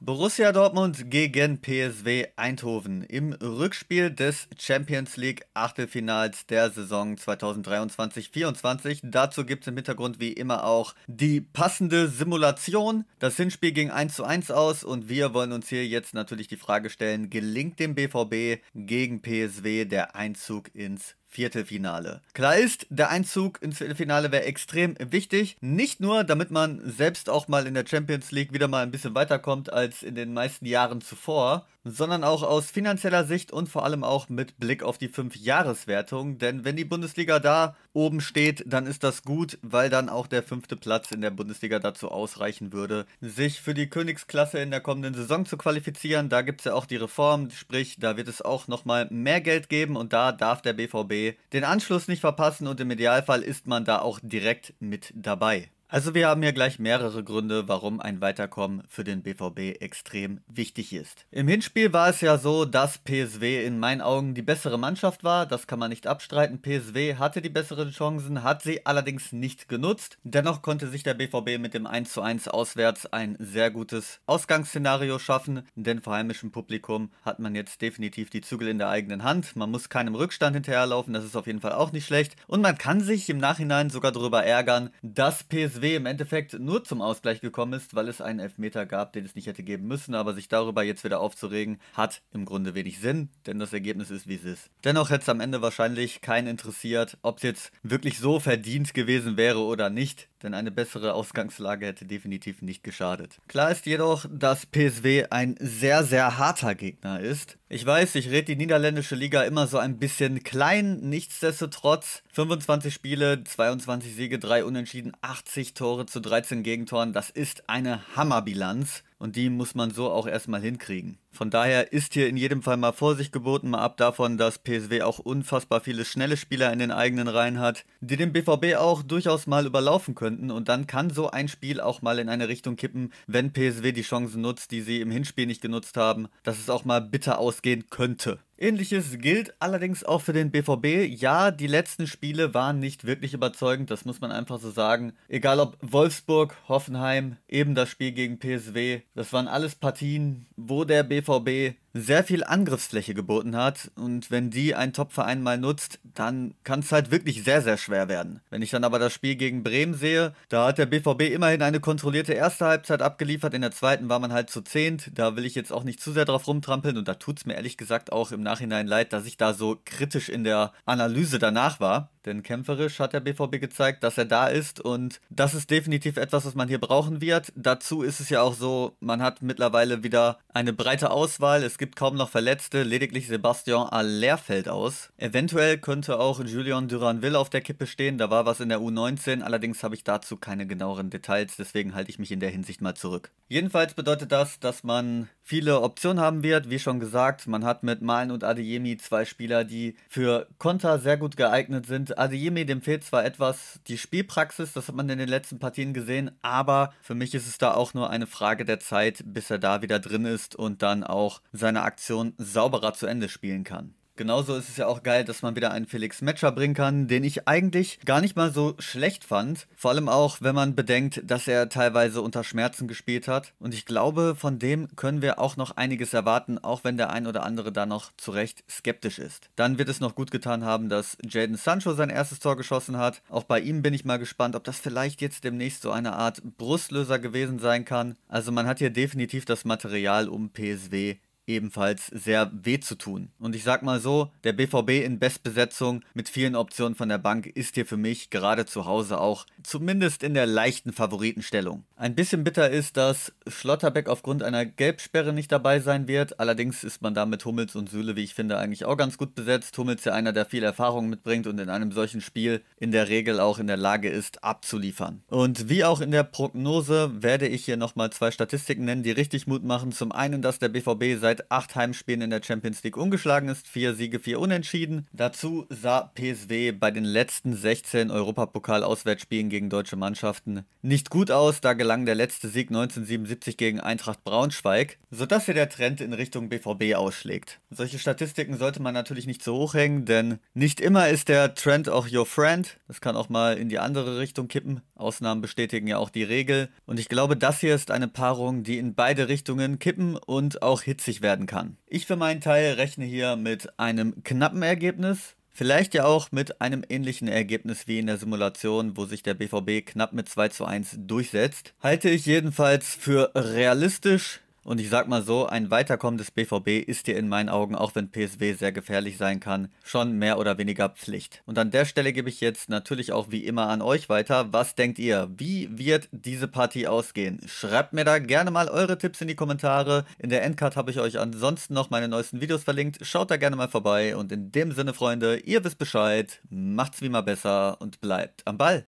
Borussia Dortmund gegen PSW Eindhoven im Rückspiel des Champions League Achtelfinals der Saison 2023-24. Dazu gibt es im Hintergrund wie immer auch die passende Simulation. Das Hinspiel ging 1 zu 1 aus und wir wollen uns hier jetzt natürlich die Frage stellen, gelingt dem BVB gegen PSW der Einzug ins Viertelfinale. Klar ist, der Einzug ins Viertelfinale wäre extrem wichtig. Nicht nur, damit man selbst auch mal in der Champions League wieder mal ein bisschen weiterkommt als in den meisten Jahren zuvor, sondern auch aus finanzieller Sicht und vor allem auch mit Blick auf die 5-Jahres-Wertung. Denn wenn die Bundesliga da oben steht, dann ist das gut, weil dann auch der fünfte Platz in der Bundesliga dazu ausreichen würde, sich für die Königsklasse in der kommenden Saison zu qualifizieren. Da gibt es ja auch die Reform, sprich, da wird es auch nochmal mehr Geld geben und da darf der BVB den Anschluss nicht verpassen und im Idealfall ist man da auch direkt mit dabei. Also wir haben hier gleich mehrere Gründe, warum ein Weiterkommen für den BVB extrem wichtig ist. Im Hinspiel war es ja so, dass PSW in meinen Augen die bessere Mannschaft war, das kann man nicht abstreiten. PSW hatte die besseren Chancen, hat sie allerdings nicht genutzt. Dennoch konnte sich der BVB mit dem 1:1 auswärts ein sehr gutes Ausgangsszenario schaffen, denn vor heimischem Publikum hat man jetzt definitiv die Zügel in der eigenen Hand. Man muss keinem Rückstand hinterherlaufen, das ist auf jeden Fall auch nicht schlecht. Und man kann sich im Nachhinein sogar darüber ärgern, dass PSW BSW im Endeffekt nur zum Ausgleich gekommen ist, weil es einen Elfmeter gab, den es nicht hätte geben müssen. Aber sich darüber jetzt wieder aufzuregen, hat im Grunde wenig Sinn, denn das Ergebnis ist, wie es ist. Dennoch hätte es am Ende wahrscheinlich keinen interessiert, ob es jetzt wirklich so verdient gewesen wäre oder nicht, denn eine bessere Ausgangslage hätte definitiv nicht geschadet. Klar ist jedoch, dass PSW ein sehr, sehr harter Gegner ist. Ich weiß, ich rede die niederländische Liga immer so ein bisschen klein, nichtsdestotrotz 25 Spiele, 22 Siege, 3 Unentschieden, 80 20 Tore zu 13 Gegentoren, das ist eine Hammerbilanz und die muss man so auch erstmal hinkriegen. Von daher ist hier in jedem Fall mal Vorsicht geboten, mal ab davon, dass PSW auch unfassbar viele schnelle Spieler in den eigenen Reihen hat, die den BVB auch durchaus mal überlaufen könnten und dann kann so ein Spiel auch mal in eine Richtung kippen, wenn PSW die Chancen nutzt, die sie im Hinspiel nicht genutzt haben, dass es auch mal bitter ausgehen könnte. Ähnliches gilt allerdings auch für den BVB. Ja, die letzten Spiele waren nicht wirklich überzeugend, das muss man einfach so sagen. Egal ob Wolfsburg, Hoffenheim, eben das Spiel gegen PSW, das waren alles Partien, wo der BVB sehr viel Angriffsfläche geboten hat. Und wenn die ein Topverein mal nutzt, dann kann es halt wirklich sehr, sehr schwer werden. Wenn ich dann aber das Spiel gegen Bremen sehe, da hat der BVB immerhin eine kontrollierte erste Halbzeit abgeliefert. In der zweiten war man halt zu zehnt. Da will ich jetzt auch nicht zu sehr drauf rumtrampeln. Und da tut es mir ehrlich gesagt auch im Nachhinein leid, dass ich da so kritisch in der Analyse danach war. Denn kämpferisch hat der BVB gezeigt, dass er da ist und das ist definitiv etwas, was man hier brauchen wird. Dazu ist es ja auch so, man hat mittlerweile wieder eine breite Auswahl. Es gibt kaum noch Verletzte, lediglich Sebastian Aller fällt aus. Eventuell könnte auch Julian Duranville auf der Kippe stehen, da war was in der U19, allerdings habe ich dazu keine genaueren Details, deswegen halte ich mich in der Hinsicht mal zurück. Jedenfalls bedeutet das, dass man viele Optionen haben wird. Wie schon gesagt, man hat mit Malen und Adeyemi zwei Spieler, die für Konter sehr gut geeignet sind. Adeyemi, dem fehlt zwar etwas die Spielpraxis, das hat man in den letzten Partien gesehen, aber für mich ist es da auch nur eine Frage der Zeit, bis er da wieder drin ist und dann auch seine Aktion sauberer zu Ende spielen kann. Genauso ist es ja auch geil, dass man wieder einen Felix Matcher bringen kann, den ich eigentlich gar nicht mal so schlecht fand. Vor allem auch, wenn man bedenkt, dass er teilweise unter Schmerzen gespielt hat. Und ich glaube, von dem können wir auch noch einiges erwarten, auch wenn der ein oder andere da noch zu Recht skeptisch ist. Dann wird es noch gut getan haben, dass Jaden Sancho sein erstes Tor geschossen hat. Auch bei ihm bin ich mal gespannt, ob das vielleicht jetzt demnächst so eine Art Brustlöser gewesen sein kann. Also man hat hier definitiv das Material, um PSW ebenfalls sehr weh zu tun. Und ich sag mal so, der BVB in Bestbesetzung mit vielen Optionen von der Bank ist hier für mich gerade zu Hause auch zumindest in der leichten Favoritenstellung. Ein bisschen bitter ist, dass Schlotterbeck aufgrund einer Gelbsperre nicht dabei sein wird. Allerdings ist man da mit Hummels und Süle, wie ich finde, eigentlich auch ganz gut besetzt. Hummels ja einer, der viel Erfahrung mitbringt und in einem solchen Spiel in der Regel auch in der Lage ist, abzuliefern. Und wie auch in der Prognose werde ich hier nochmal zwei Statistiken nennen, die richtig Mut machen. Zum einen, dass der BVB seit seit acht Heimspielen in der Champions League ungeschlagen ist, vier Siege, vier Unentschieden. Dazu sah PSW bei den letzten 16 Europapokal-Auswärtsspielen gegen deutsche Mannschaften nicht gut aus. Da gelang der letzte Sieg 1977 gegen Eintracht Braunschweig, sodass hier der Trend in Richtung BVB ausschlägt. Solche Statistiken sollte man natürlich nicht so hochhängen, denn nicht immer ist der Trend auch your friend. Das kann auch mal in die andere Richtung kippen. Ausnahmen bestätigen ja auch die Regel. Und ich glaube, das hier ist eine Paarung, die in beide Richtungen kippen und auch hitzig werden werden kann. Ich für meinen Teil rechne hier mit einem knappen Ergebnis. Vielleicht ja auch mit einem ähnlichen Ergebnis wie in der Simulation, wo sich der BVB knapp mit 2 zu 1 durchsetzt. Halte ich jedenfalls für realistisch. Und ich sag mal so, ein Weiterkommen des BVB ist dir in meinen Augen, auch wenn PSW sehr gefährlich sein kann, schon mehr oder weniger Pflicht. Und an der Stelle gebe ich jetzt natürlich auch wie immer an euch weiter. Was denkt ihr? Wie wird diese Partie ausgehen? Schreibt mir da gerne mal eure Tipps in die Kommentare. In der Endcard habe ich euch ansonsten noch meine neuesten Videos verlinkt. Schaut da gerne mal vorbei. Und in dem Sinne, Freunde, ihr wisst Bescheid. Macht's wie immer besser und bleibt am Ball.